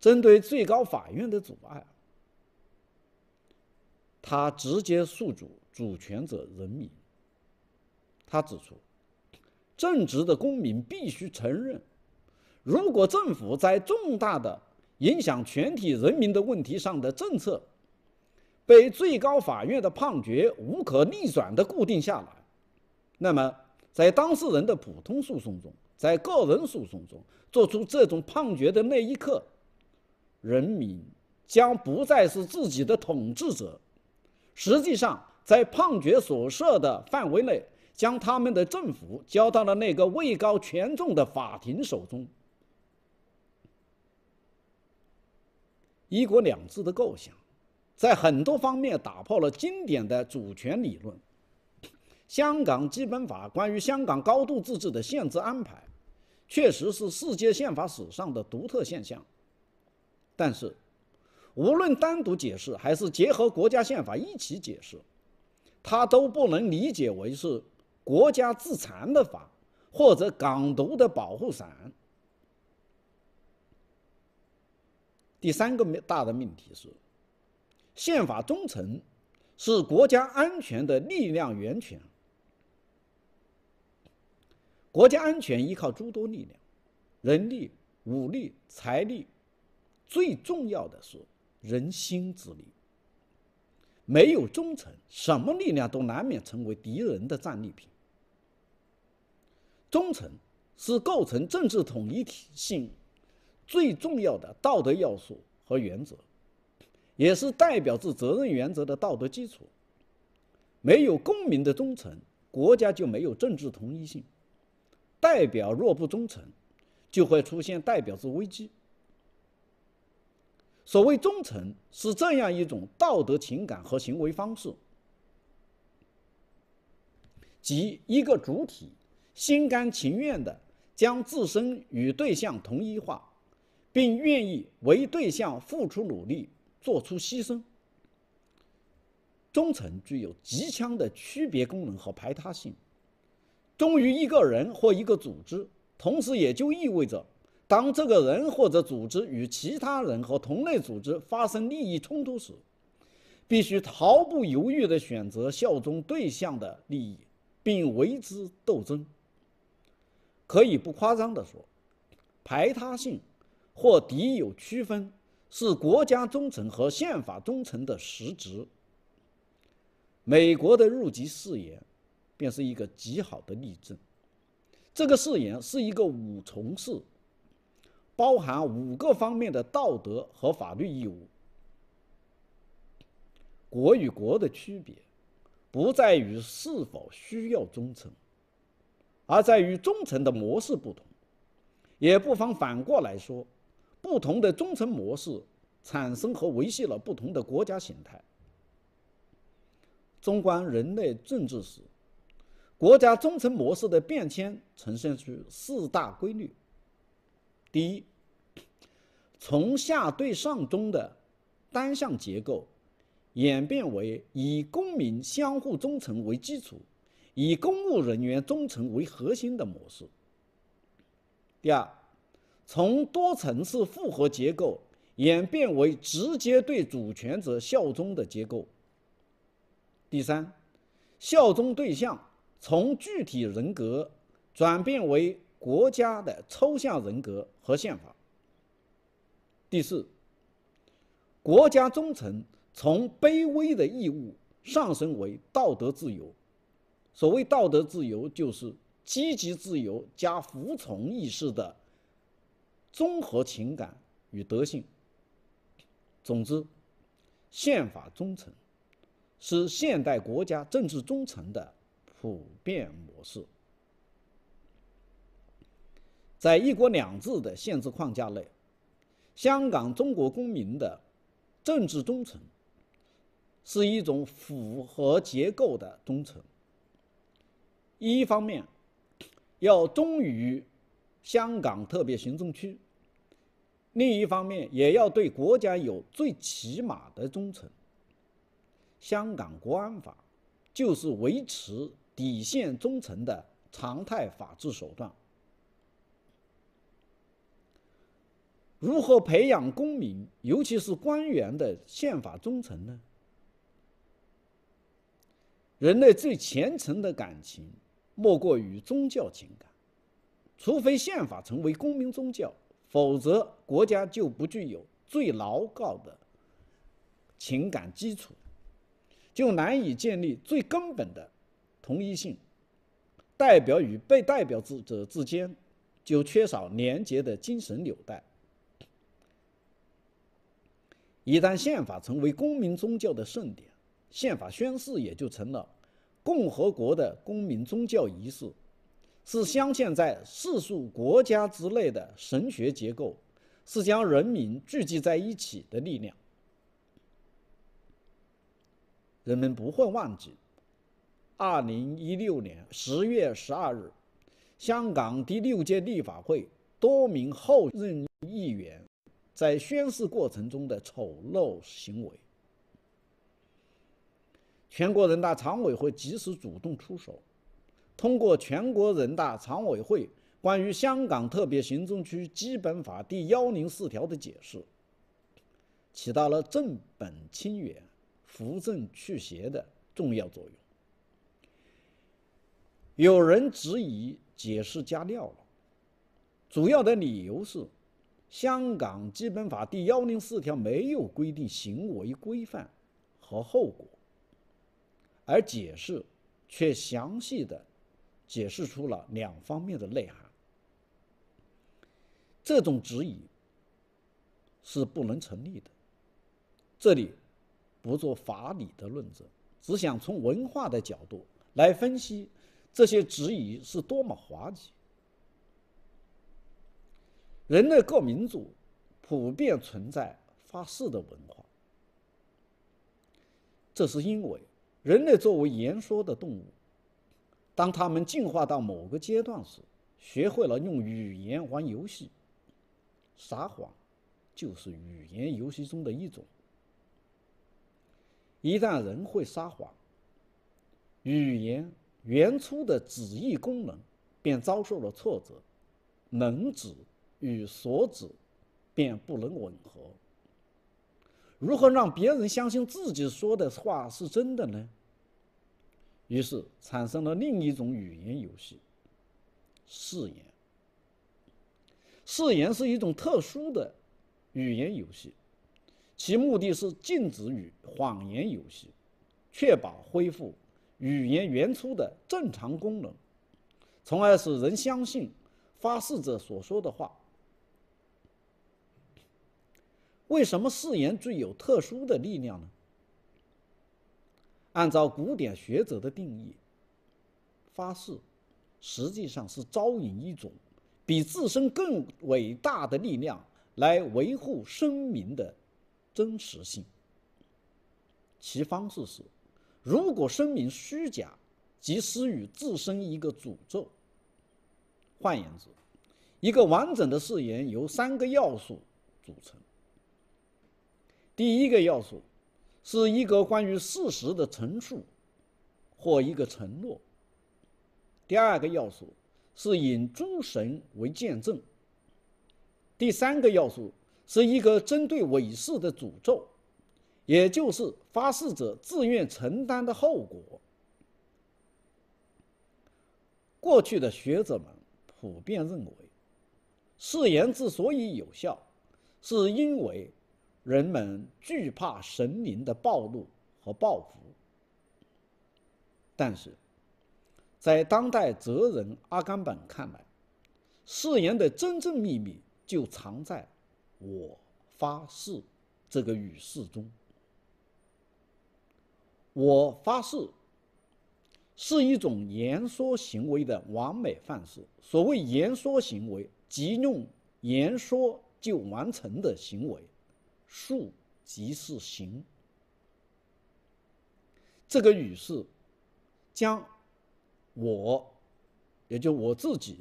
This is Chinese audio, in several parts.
针对最高法院的阻碍，他直接诉诸主权者人民。他指出，正直的公民必须承认，如果政府在重大的影响全体人民的问题上的政策，被最高法院的判决无可逆转的固定下来，那么在当事人的普通诉讼中，在个人诉讼中，作出这种判决的那一刻。人民将不再是自己的统治者，实际上，在判决所涉的范围内，将他们的政府交到了那个位高权重的法庭手中。一国两制的构想，在很多方面打破了经典的主权理论。香港基本法关于香港高度自治的限制安排，确实是世界宪法史上的独特现象。但是，无论单独解释还是结合国家宪法一起解释，它都不能理解为是国家自残的法，或者港独的保护伞。第三个大的命题是，宪法忠诚是国家安全的力量源泉。国家安全依靠诸多力量，人力、武力、财力。最重要的是人心之力。没有忠诚，什么力量都难免成为敌人的战利品。忠诚是构成政治统一体性最重要的道德要素和原则，也是代表制责任原则的道德基础。没有公民的忠诚，国家就没有政治统一性。代表若不忠诚，就会出现代表制危机。所谓忠诚，是这样一种道德情感和行为方式，即一个主体心甘情愿地将自身与对象同一化，并愿意为对象付出努力、做出牺牲。忠诚具有极强的区别功能和排他性，忠于一个人或一个组织，同时也就意味着。当这个人或者组织与其他人和同类组织发生利益冲突时，必须毫不犹豫的选择效忠对象的利益，并为之斗争。可以不夸张的说，排他性或敌友区分是国家忠诚和宪法忠诚的实质。美国的入籍誓言便是一个极好的例证。这个誓言是一个五重誓。包含五个方面的道德和法律义务。国与国的区别，不在于是否需要忠诚，而在于忠诚的模式不同。也不妨反过来说，不同的忠诚模式，产生和维系了不同的国家形态。纵观人类政治史，国家忠诚模式的变迁，呈现出四大规律。第一。从下对上中的单向结构演变为以公民相互忠诚为基础、以公务人员忠诚为核心的模式。第二，从多层次复合结构演变为直接对主权者效忠的结构。第三，效忠对象从具体人格转变为国家的抽象人格和宪法。第四，国家忠诚从卑微的义务上升为道德自由。所谓道德自由，就是积极自由加服从意识的综合情感与德性。总之，宪法忠诚是现代国家政治忠诚的普遍模式，在一国两制的限制框架内。香港中国公民的政治忠诚是一种符合结构的忠诚。一方面要忠于香港特别行政区，另一方面也要对国家有最起码的忠诚。香港国安法就是维持底线忠诚的常态法治手段。如何培养公民，尤其是官员的宪法忠诚呢？人类最虔诚的感情，莫过于宗教情感。除非宪法成为公民宗教，否则国家就不具有最牢靠的情感基础，就难以建立最根本的同一性。代表与被代表之者之间，就缺少廉洁的精神纽带。一旦宪法成为公民宗教的盛典，宪法宣誓也就成了共和国的公民宗教仪式，是镶嵌在世俗国家之内的神学结构，是将人民聚集在一起的力量。人们不会忘记，二零一六年十月十二日，香港第六届立法会多名后任议员。在宣誓过程中的丑陋行为，全国人大常委会及时主动出手，通过全国人大常委会关于香港特别行政区基本法第幺零四条的解释，起到了正本清源、扶正祛邪的重要作用。有人质疑解释加料了，主要的理由是。香港基本法第幺零四条没有规定行为规范和后果，而解释却详细的解释出了两方面的内涵。这种质疑是不能成立的。这里不做法理的论证，只想从文化的角度来分析这些质疑是多么滑稽。人类各民族普遍存在发誓的文化，这是因为人类作为言说的动物，当他们进化到某个阶段时，学会了用语言玩游戏，撒谎就是语言游戏中的一种。一旦人会撒谎，语言原初的旨意功能便遭受了挫折，能指。与所指便不能吻合。如何让别人相信自己说的话是真的呢？于是产生了另一种语言游戏——誓言。誓言是一种特殊的语言游戏，其目的是禁止与谎言游戏，确保恢复语言原初的正常功能，从而使人相信发誓者所说的话。为什么誓言具有特殊的力量呢？按照古典学者的定义，发誓实际上是招引一种比自身更伟大的力量来维护声明的真实性。其方式是，如果声明虚假，即施予自身一个诅咒。换言之，一个完整的誓言由三个要素组成。第一个要素是一个关于事实的陈述或一个承诺。第二个要素是引诸神为见证。第三个要素是一个针对伪誓的诅咒，也就是发誓者自愿承担的后果。过去的学者们普遍认为，誓言之所以有效，是因为。人们惧怕神灵的暴露和报复，但是，在当代哲人阿甘本看来，誓言的真正秘密就藏在“我发誓”这个语式中。我发誓是一种言说行为的完美范式。所谓言说行为，即用言说就完成的行为。数即是行，这个语式将我，也就我自己，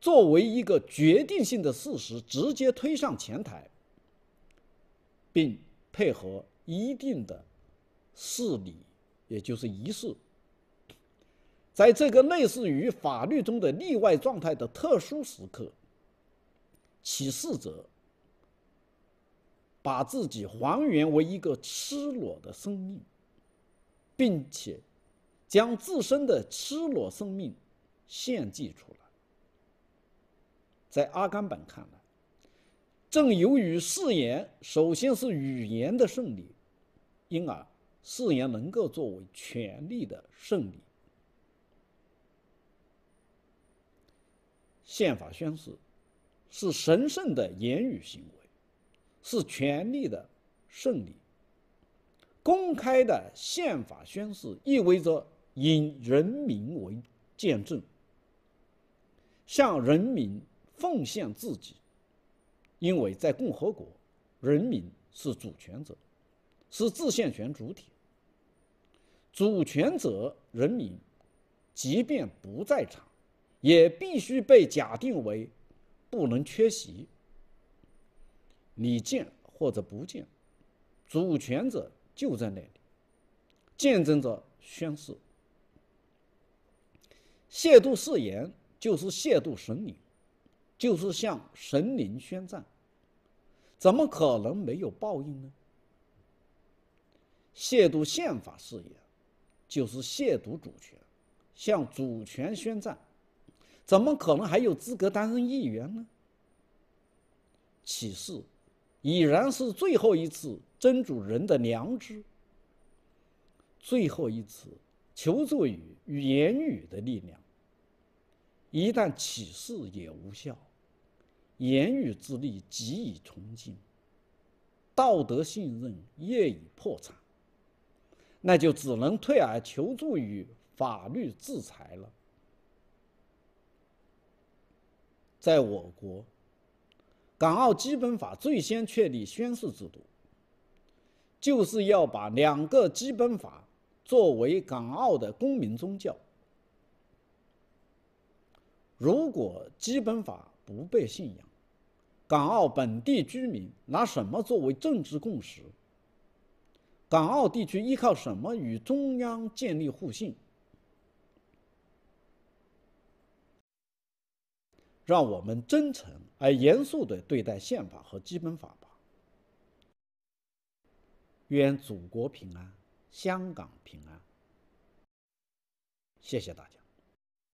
作为一个决定性的事实，直接推上前台，并配合一定的事理，也就是仪式，在这个类似于法律中的例外状态的特殊时刻，启示者。把自己还原为一个赤裸的生命，并且将自身的赤裸生命献祭出来。在阿甘本看来，正由于誓言首先是语言的胜利，因而誓言能够作为权力的胜利。宪法宣誓是神圣的言语行为。是权力的胜利。公开的宪法宣誓意味着以人民为见证，向人民奉献自己。因为在共和国，人民是主权者，是自宪权主体。主权者人民，即便不在场，也必须被假定为不能缺席。你见或者不见，主权者就在那里，见证者宣誓。亵渎誓言就是亵渎神灵，就是向神灵宣战，怎么可能没有报应呢？亵渎宪法誓言就是亵渎主权，向主权宣战，怎么可能还有资格担任议员呢？启示。已然是最后一次斟主人的良知，最后一次求助于言语的力量。一旦启示也无效，言语之力极已穷尽，道德信任业已破产，那就只能退而求助于法律制裁了。在我国。港澳基本法最先确立宣誓制度，就是要把两个基本法作为港澳的公民宗教。如果基本法不被信仰，港澳本地居民拿什么作为政治共识？港澳地区依靠什么与中央建立互信？让我们真诚。而严肃地对待宪法和基本法吧。愿祖国平安，香港平安。谢谢大家。